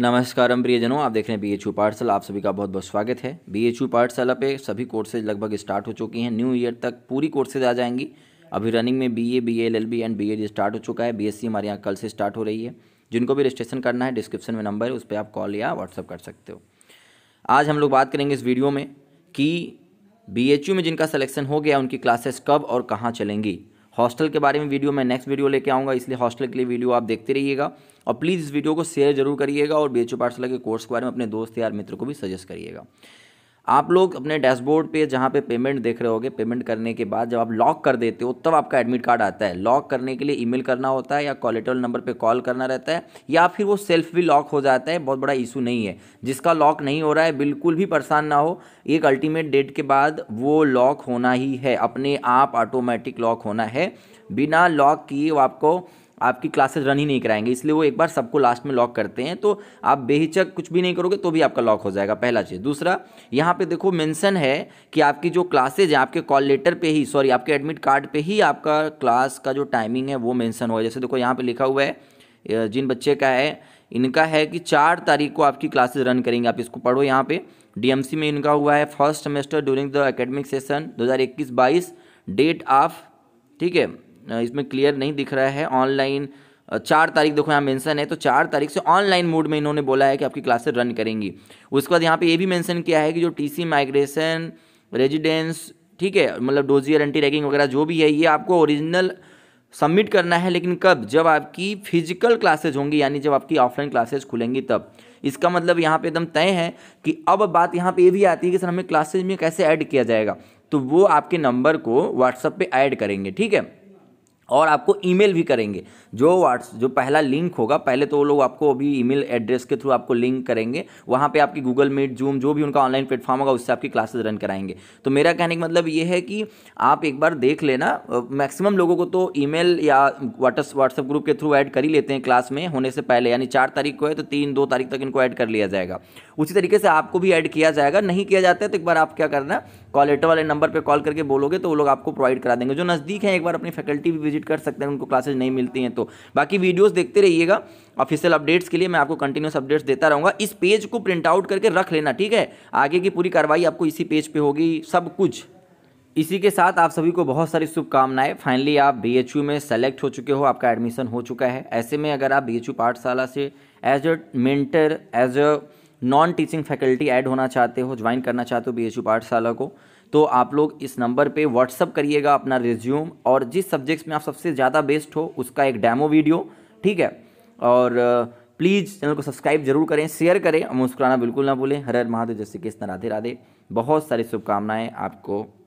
नमस्कार प्रियजनों आप देख रहे हैं बी एच यू पार्टसल आप सभी का बहुत बहुत स्वागत है बी एच यू पार्टसल पे सभी कोर्सेज लगभग स्टार्ट हो चुकी हैं न्यू ईयर तक पूरी कोर्सेज आ जाएंगी अभी रनिंग में B A B L L B and B Ed start हो चुका है बी एस सी हमारे यहाँ कल से स्टार्ट हो रही है जिनको भी रजिस्ट्रेशन करना है डिस्क्रिप्शन में नंबर है उस पर आप कॉल या व्हाट्सअप कर सकते हो आज हम लोग बात करेंगे इस वीडियो में कि बी एच यू में जिनका सलेक्शन हो गया उनकी क्लासेस कब और कहाँ चलेंगी हॉस्टल के बारे में वीडियो मैं नेक्स्ट वीडियो लेके आऊँगा इसलिए हॉस्टल के लिए वीडियो आप देखते रहिएगा और प्लीज़ इस वीडियो को शेयर जरूर करिएगा और बी एच पाठशाला के कोर्स के बारे में अपने दोस्त यार मित्र को भी सजेस्ट करिएगा आप लोग अपने डैशबोर्ड पे जहाँ पे पेमेंट देख रहे होगे पेमेंट करने के बाद जब आप लॉक कर देते हो तब तो आपका एडमिट कार्ड आता है लॉक करने के लिए ईमेल करना होता है या कॉलेटल नंबर पे कॉल करना रहता है या फिर वो सेल्फ भी लॉक हो जाता है बहुत बड़ा इशू नहीं है जिसका लॉक नहीं हो रहा है बिल्कुल भी परेशान ना हो एक अल्टीमेट डेट के बाद वो लॉक होना ही है अपने आप ऑटोमेटिक लॉक होना है बिना लॉक किए वो आपको आपकी क्लासेज रन ही नहीं कराएंगे इसलिए वो एक बार सबको लास्ट में लॉक करते हैं तो आप बेहिचक कुछ भी नहीं करोगे तो भी आपका लॉक हो जाएगा पहला चीज़ दूसरा यहाँ पे देखो मेंशन है कि आपकी जो क्लासेज हैं आपके कॉल लेटर पे ही सॉरी आपके एडमिट कार्ड पे ही आपका क्लास का जो टाइमिंग है वो मैंसन होगा जैसे देखो यहाँ पर लिखा हुआ है जिन बच्चे का है इनका है कि चार तारीख को आपकी क्लासेज रन करेंगे आप इसको पढ़ो यहाँ पर डी में इनका हुआ है first semester during the academic session दो हज़ार डेट ऑफ ठीक है इसमें क्लियर नहीं दिख रहा है ऑनलाइन चार तारीख देखो यहाँ मेंशन है तो चार तारीख से ऑनलाइन मोड में इन्होंने बोला है कि आपकी क्लासेस रन करेंगी उसके बाद यहाँ पे ये भी मेंशन किया है कि जो टीसी माइग्रेशन रेजिडेंस ठीक है मतलब डोजियर एंटी रैगिंग वगैरह जो भी है ये आपको ओरिजिनल सबमिट करना है लेकिन कब जब आपकी फिजिकल क्लासेज होंगी यानी जब आपकी ऑफलाइन क्लासेज खुलेंगी तब इसका मतलब यहाँ पर एकदम तय है कि अब बात यहाँ पर ये भी आती है कि सर हमें क्लासेज में कैसे ऐड किया जाएगा तो वो आपके नंबर को व्हाट्सअप पे ऐड करेंगे ठीक है और आपको ईमेल भी करेंगे जो व्हाट्स जो पहला लिंक होगा पहले तो वो लोग आपको अभी ईमेल एड्रेस के थ्रू आपको लिंक करेंगे वहाँ पे आपकी गूगल मीट जूम जो भी उनका ऑनलाइन प्लेटफॉर्म होगा उससे आपकी क्लासेस रन कराएंगे तो मेरा कहने का मतलब ये है कि आप एक बार देख लेना मैक्सिमम लोगों को तो ई या व्हाट्स व्हाट्सएप ग्रुप के थ्रू ऐड कर ही लेते हैं क्लास में होने से पहले यानी चार तारीख को है तो तीन दो तारीख तक इनको ऐड कर लिया जाएगा उसी तरीके से आपको भी ऐड किया जाएगा नहीं किया जाता है तो एक बार आप क्या करना कॉल वाले नंबर पर कॉल करके बोलोगे तो वो लोग आपको प्रोवाइड करा देंगे जो नज़दीक है एक बार अपनी फैकल्टी भी विजिट कर सकते हैं उनको क्लासेज नहीं मिलती हैं तो बाकी वीडियोज़ देखते रहिएगा ऑफिशियल अपडेट्स के लिए मैं आपको कंटिन्यूस अपडेट्स देता रहूँगा इस पेज को प्रिंट आउट करके रख लेना ठीक है आगे की पूरी कार्रवाई आपको इसी पेज पर होगी सब कुछ इसी के साथ आप सभी को बहुत सारी शुभकामनाएं फाइनली आप यू में सेलेक्ट हो चुके हो आपका एडमिशन हो चुका है ऐसे में अगर आप यू पाठशाला से as a mentor as a non teaching faculty add होना चाहते हो ज्वाइन करना चाहते हो बी एच पाठशाला को तो आप लोग इस नंबर पे व्हाट्सअप करिएगा अपना रिज्यूम और जिस सब्जेक्ट्स में आप सबसे ज़्यादा बेस्ट हो उसका एक डैमो वीडियो ठीक है और प्लीज़ uh, चैनल को सब्सक्राइब जरूर करें शेयर करें और मुस्कुराना बिल्कुल ना भूलें हर हर महादेव जैसे कृष्ण राधे राधे बहुत सारी शुभकामनाएँ आपको